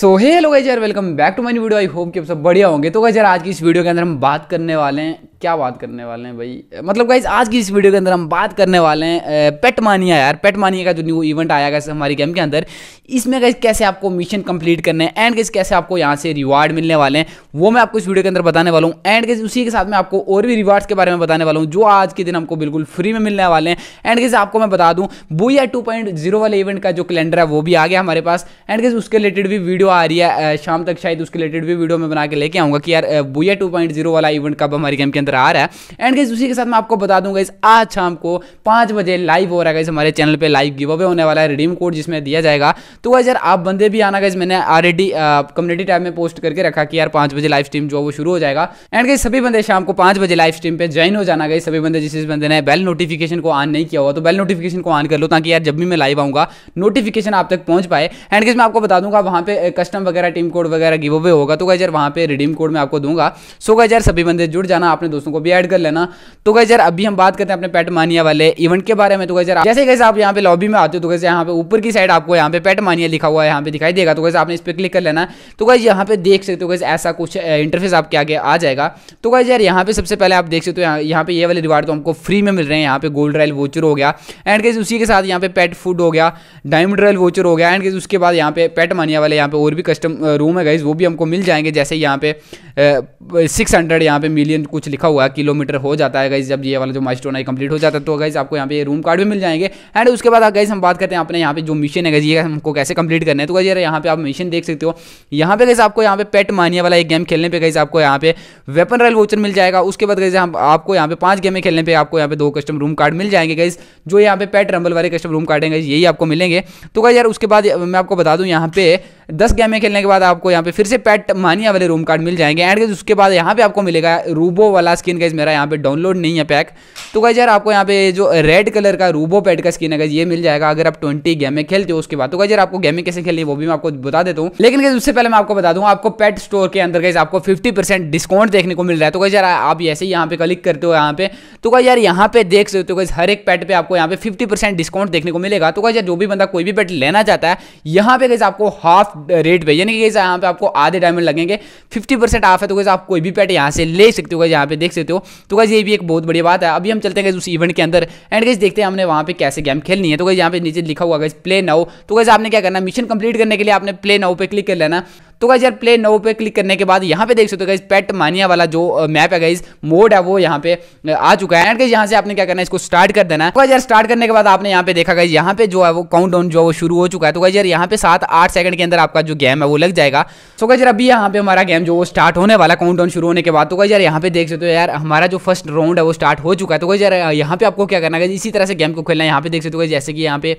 सो hey hello guys यार welcome back to my video I hope कि आप सब बढ़िया होंगे तो गाइज यार आज की इस वीडियो के अंदर हम बात करने वाले हैं क्या बात करने वाले हैं भाई मतलब गाइज आज की इस वीडियो के अंदर हम बात करने वाले हैं पेट मानिया यार पेट मानिया का जो न्यू इवेंट आया गया हमारी गेम के अंदर इसमें गाइज कैसे आपको मिशन कंप्लीट करने हैं एंड गाइज कैसे आपको यहाँ से रिवार्ड मिलने वाले हैं वो मैं आपको इस वीडियो के अंदर बताने वाला हूँ एंड गाइज उसी के साथ में आपको और भी रिवार्ड्स के बारे में बताने वाला हूँ जो आज के दिन हमको बिल्कुल फ्री में मिलने वाले हैं एंड गाइज आपको मैं बता दूँ बोया टू वाले इवेंट का जो कैलेंडर है वो भी आ गया हमारे पास एंड गाइज उसके रिलेटेड भी वीडियो आ रही है शाम तक शायद उसके रिलेटेड भी वीडियो मैं बना के लेके आऊँगा कि यार बुआ टू वाला इवेंट कब हमारी गेम के अंदर अंदर आ रहा है एंड गाइज उसी के साथ मैं आपको बता दूंगा इस आज शाम को पाँच बजे लाइव हो रहा है इस हमारे चैनल पर लाइव गिव अवे होने वाला है रिडीम कोड जिसमें दिया जाएगा तो वह यार आप बंदे भी आना गाइज मैंने ऑलरेडी कम्युनिटी टाइम में पोस्ट करके रखा कि यार पाँच बजे लाइव स्ट्रीम जो है वो शुरू हो जाएगा एंड गाइज सभी बंदे शाम को पाँच बजे लाइव स्ट्रीम पर ज्वाइन हो जाना गाइज सभी बंदे जिस जिस बंदे ने बेल नोटिफिकेशन को ऑन नहीं किया हुआ तो बेल नोटिफिकेशन को ऑन कर लो ताकि यार जब भी मैं लाइव आऊंगा नोटिफिकेशन आप तक पहुंच पाए एंड गाइज मैं आपको बता दूंगा वहां पे कस्टम वगैरह टीम कोड वगैरह गिव अवे होगा तो गाइज यार वहां पे रिडीम कोड मैं आपको दूंगा सो गाइज यार सभी बंदे जुड़ जाना आपने दोस्तों को भी ऐड कर लेना तो गैस यार अभी हम बात करते हैं अपने पेट मानिया वाले इवेंट के बारे में तो गैस यार जैसे कैसे आप यहाँ पे लॉबी में आते हो तो कैसे यहाँ पे ऊपर की साइड आपको यहाँ पे पेट मानिया लिखा हुआ है यहाँ पे दिखाई देगा तो कैसे आपने इस पर क्लिक कर लेना तो गैस यहाँ पे देख सकते हो कैसे ऐसा कुछ इंटरफेस आपके आगे आ जाएगा तो गैस यार यहाँ पे सबसे पहले आप देख सकते हो यहाँ पे ये वाले रिवार्ड तो हमको फ्री में मिल रहे हैं यहाँ पे गोल्ड रॉयल वोचर हो गया एंड कैसे उसी के साथ यहाँ पे पेट फूड हो गया डायमंड रॉयल वोचर हो गया एंड कैसे उसके बाद यहाँ पे पेट मानिया वाले यहाँ पे और भी कस्टम रूम है गैस वो भी हमको मिल जाएंगे जैसे यहाँ पे सिक्स हंड्रेड यहाँ पे मिलियन कुछ लिखा रखा हुआ है किलोमीटर हो जाता है गाइज जब ये वाला जो माइस्टोन है कंप्लीट हो जाता है तो गाइज आपको यहाँ पे रूम कार्ड भी मिल जाएंगे एंड उसके बाद गाइज हम बात करते हैं अपने यहाँ पे जो मिशन है गाइज ये हमको कैसे कंप्लीट करना है तो गाइज यहाँ पे आप मिशन देख सकते हो यहाँ पे गाइज आपको यहाँ पे पेट मानिया वाला एक गेम खेलने पर गाइज आपको यहाँ पे वेपन रॉयल वोचर मिल जाएगा उसके बाद गाइज आपको यहाँ पे पांच गेमें खेलने पर आपको यहाँ पे दो कस्टम रूम कार्ड मिल जाएंगे गाइज जो यहाँ पे पेट रंबल वाले कस्टम रूम कार्ड है गाइज यही आपको मिलेंगे तो गाइज यार उसके बाद मैं आपको बता दूँ यहाँ पे दस गेमें खेलने के बाद आपको यहाँ पे फिर से पैट मानिया वाले रूम कार्ड मिल जाएंगे एंड गाइज उसके बाद यहाँ पे आपको मिलेगा रूबो वाला स्किन गाइज मेरा यहाँ पे डाउनलोड नहीं है पैक तो गाइज यार आपको यहाँ पे जो रेड कलर का रूबो पैट का स्किन है गाइज ये मिल जाएगा अगर आप ट्वेंटी गेमें खेलते हो उसके बाद तो गाइज यार आपको गेमें कैसे खेलनी वो भी मैं आपको बता देता हूँ लेकिन गाइज उससे पहले मैं आपको बता दूँ आपको पेट स्टोर के अंदर गाइज आपको फिफ्टी डिस्काउंट देखने को मिल रहा है तो गाइज यार आप ऐसे ही यहाँ पे क्लिक करते हो यहाँ पे तो गाइज यार यहाँ पे देख सकते हो गाइज तो हर एक पैट पे आपको यहाँ पे फिफ्टी डिस्काउंट देखने को मिलेगा तो गाइज यार जो भी बंदा कोई भी पैट लेना चाहता है यहाँ पे गाइज आपको हाफ रेट पे यानी कि यहाँ पे आपको आधे डायमंड लगेंगे फिफ्टी परसेंट ऑफ है तो कैसे आप कोई भी पेट यहाँ से ले सकते हो यहाँ पे देख सकते हो तो कैसे ये भी एक बहुत बड़ी बात है अभी हम चलते हैं उस इवेंट के अंदर एंड कैसे देखते हैं हमने वहाँ पे कैसे गेम खेलनी है तो कैसे यहाँ पे नीचे लिखा हुआ प्ले नाउ तो कैसे आपने क्या करना मिशन कंप्लीट करने के लिए आपने प्ले नाउ पे क्लिक कर लेना तो गाइज यार प्ले नो पे क्लिक करने के बाद यहाँ पे देख सकते हो गाइज पेट मानिया वाला जो मैप है गाइज मोड है वो यहाँ पे आ चुका है एंड गाइज यहाँ से आपने क्या करना है इसको स्टार्ट कर देना है तो यार स्टार्ट करने के बाद आपने यहाँ पे देखा गाइज यहाँ पे जो है वो काउंट डाउन जो है वो शुरू हो चुका है तो गाइज यार यहाँ पे सात आठ सेकंड के अंदर आपका जो गेम है वो लग जाएगा तो गाइज यार अभी यहाँ पे हमारा गेम जो स्टार्ट होने वाला काउंट डाउन शुरू होने के बाद तो गाइज यार यहाँ पे देख सकते हो यार हमारा जो फर्स्ट राउंड है वो स्टार्ट हो चुका है तो गाइज यार यहाँ पे आपको क्या करना है इसी तरह से गेम को खेलना है यहाँ पे देख सकते हो जैसे कि यहाँ पे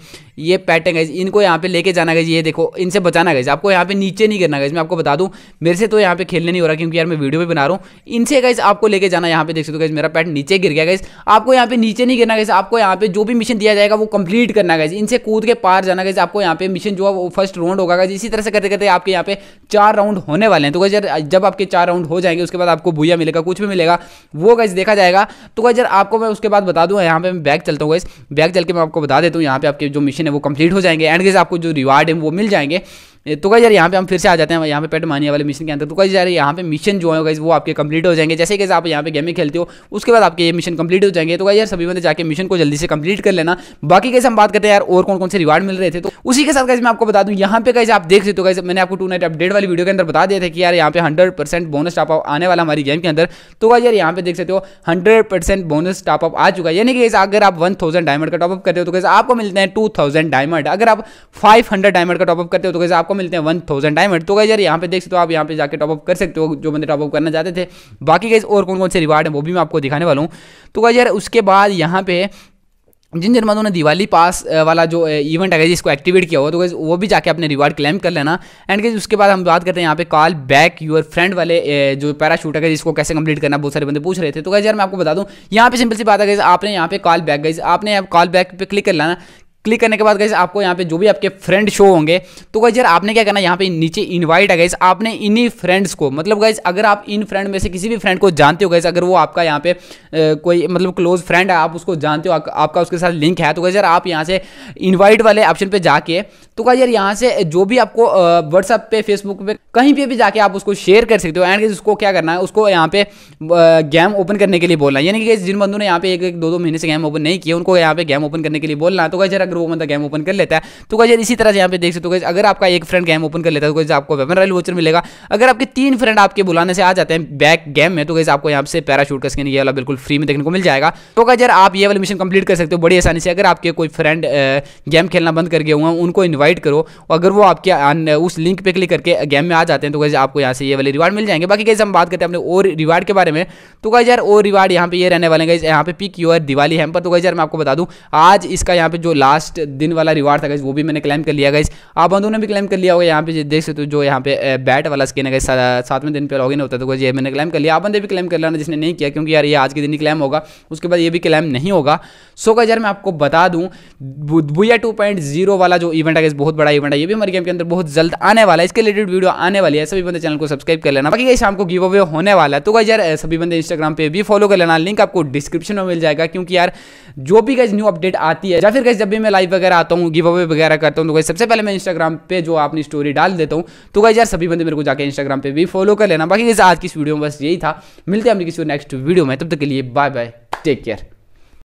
ये पैटर्न है इनको यहाँ पे लेके जाना गाइज ये देखो इनसे बचाना गाइज आपको यहाँ पे नीचे नहीं करना गाइज मैं आपको बता दूँ मेरे से तो यहाँ पे खेलने नहीं हो रहा क्योंकि यार मैं वीडियो भी बना रहा हूँ इनसे गाइज आपको लेके जाना यहाँ पे देख सकते हो गाइज मेरा पैट नीचे गिर गया गाइज आपको यहाँ पे नीचे नहीं गिरना गाइज आपको यहाँ पे जो भी मिशन दिया जाएगा वो कंप्लीट करना गाइज इनसे कूद के पार जाना गाइज आपको यहाँ पे मिशन जो है वो फर्स्ट राउंड होगा गाइज इसी तरह से करते करते आपके यहाँ पे चार राउंड होने वाले हैं तो गाइज यार जब आपके चार राउंड हो जाएंगे उसके बाद आपको भूया मिलेगा कुछ भी मिलेगा वो गाइज देखा जाएगा तो गाइज यार आपको मैं उसके बाद बता दूँ यहाँ पे मैं बैग चलता हूँ गाइज बैग चल के मैं आपको बता देता हूँ यहाँ पे आपके जो मिशन है वो कंप्लीट हो जाएंगे एंड गाइज आपको जो रिवार्ड है वो मिल जाएंगे तो कहीं यार यहाँ पे हम फिर से आ जाते हैं यहाँ पे पेट मानिया वाले मिशन के अंदर तो कहीं यार यहाँ पे मिशन जो है वो आपके कंप्लीट हो जाएंगे जैसे कि आप यहाँ पे गेमें खेलते हो उसके बाद आपके ये मिशन कंप्लीट हो जाएंगे तो कहीं यार सभी बंदे जाके मिशन को जल्दी से कंप्लीट कर लेना बाकी कैसे हम बात करते हैं यार और कौन कौन से रिवार्ड मिल रहे थे तो उसी के साथ कैसे मैं आपको बता दूँ यहाँ पे कैसे आप देख सकते हो कैसे मैंने आपको टू नाइट अपडेट वाली वीडियो के अंदर बता दिया था कि यार यहाँ पे हंड्रेड बोनस टॉप आने वाला हमारी गेम के अंदर तो कहीं यार यहाँ पे देख सकते हो हंड्रेड बोनस टॉप आ चुका है यानी कि अगर आप वन थाउजेंड डायमंड का टॉपअप करते हो तो कैसे आपको मिलते हैं टू थाउजेंड डायमंड अगर आप फाइव हंड्रेड डायमंड का टॉपअप करते हो तो कैसे आप आपको मिलते हैं वन थाउजेंड डायमंड तो गई यार यहाँ पे देख सकते हो आप यहाँ पे जाकर टॉपअप कर सकते हो जो बंदे टॉपअप करना चाहते थे बाकी गई और कौन कौन से रिवार्ड हैं वो भी मैं आपको दिखाने वाला हूँ तो गई यार उसके बाद यहाँ पे जिन जिन बंदों ने दिवाली पास वाला जो इवेंट है जिसको एक्टिवेट किया हुआ तो गैस वो भी जाके अपने रिवार्ड क्लेम कर लेना एंड गैस उसके बाद हम बात करते हैं यहाँ पे कॉल बैक योर फ्रेंड वाले जो पैराशूट है जिसको कैसे कंप्लीट करना बहुत सारे बंदे पूछ रहे थे तो गैस यार मैं आपको बता दूँ यहाँ पे सिंपल सी बात है गैस आपने यहाँ पे कॉल बैक गई आपने कॉल बैक पर क्लिक कर लेना क्लिक करने के बाद गैस आपको यहाँ पे जो भी आपके फ्रेंड शो होंगे तो गैस यार आपने क्या करना यहाँ पे नीचे इनवाइट है गैस आपने इन्हीं फ्रेंड्स को मतलब गैस अगर आप इन फ्रेंड में से किसी भी फ्रेंड को जानते हो गैस अगर वो आपका यहाँ पे ए, कोई मतलब क्लोज फ्रेंड है आप उसको जानते हो आ, आपका उसके साथ लिंक है तो गैस यार आप यहाँ से इन्वाइट वाले ऑप्शन पर जाके तो गैस यार यहाँ से जो भी आपको व्हाट्सअप पे फेसबुक पे कहीं पे भी जाके आप उसको शेयर कर सकते हो एंड उसको क्या करना है उसको यहाँ पे गेम ओपन करने के लिए बोलना है यानी कि जिन बंदों ने यहाँ पे एक एक दो दो महीने से गेम ओपन नहीं किया उनको यहाँ पे गेम ओपन करने के लिए बोलना है तो गजर अगर वो बंदा गेम ओपन कर लेता है तो गजर इसी तरह से यहाँ पे देख सकते हो तो अगर आपका एक फ्रेंड गेम ओपन कर लेता है तो गजर आपको वेपन रॉयल वोचर मिलेगा अगर आपके तीन फ्रेंड आपके बुलाने से आ जाते हैं बैक गेम में तो गैस आपको यहाँ से पैराशूट का स्किन ये वाला बिल्कुल फ्री में देखने को मिल जाएगा तो यार आप ये वाला मिशन कंप्लीट कर सकते हो बड़ी आसानी से अगर आपके कोई फ्रेंड गेम खेलना बंद कर गए हुए उनको इन्वाइट करो अगर वो आपके उस लिंक पे क्लिक करके गेम में आ जाते हैं तो कैसे आपको यहाँ से ये वाले रिवार्ड मिल जाएंगे बाकी कैसे हम बात करते हैं अपने और रिवार्ड के बारे में तो गैस यार और रिवार्ड यहाँ पे ये रहने वाले गैस यहाँ पे पिक यूर दिवाली हेम्पर तो गैस यार मैं आपको बता दूँ आज इसका यहाँ पे जो लास्ट दिन वाला रिवार्ड था गैस वो भी मैंने क्लेम कर लिया गई आप बंधु ने भी क्लेम कर लिया होगा यहाँ पे देख सकते हो जो यहाँ पे बैट वाला स्किन है सातवें दिन पर लॉग इन होता है तो गैस ये मैंने क्लेम कर लिया आप बंदे भी क्लेम कर लेना जिसने नहीं किया क्योंकि यार ये आज के दिन ही क्लेम होगा उसके बाद ये भी क्लेम नहीं होगा सो गैस यार मैं आपको बता दूँ बुया टू वाला जो इवेंट है बहुत बड़ा इवेंट है ये भी हमारे गेम के अंदर बहुत जल्द आने वाला है इसके रिलेटेड वीडियो आने वाली है सभी बंदे चैनल को सब्सक्राइब कर लेना बाकी शाम को गिव अवे होने वाला है तो गाइज यार सभी बंदे इंस्टाग्राम पे भी फॉलो कर लेना लिंक आपको डिस्क्रिप्शन में मिल जाएगा क्योंकि यार जो भी गाइज न्यू अपडेट आती है या फिर गाइज जब भी मैं लाइव वगैरह आता हूँ गिव अवे वगैरह करता हूँ तो गाइज सबसे पहले मैं इंस्टाग्राम पे जो अपनी स्टोरी डाल देता हूँ तो गाइज यार सभी बंदे मेरे को जाकर इंस्टाग्राम पे भी फॉलो कर लेना बाकी गाइज आज की वीडियो में बस यही था मिलते हैं हम किसी नेक्स्ट वीडियो में तब तक के लिए बाय बाय टेक केयर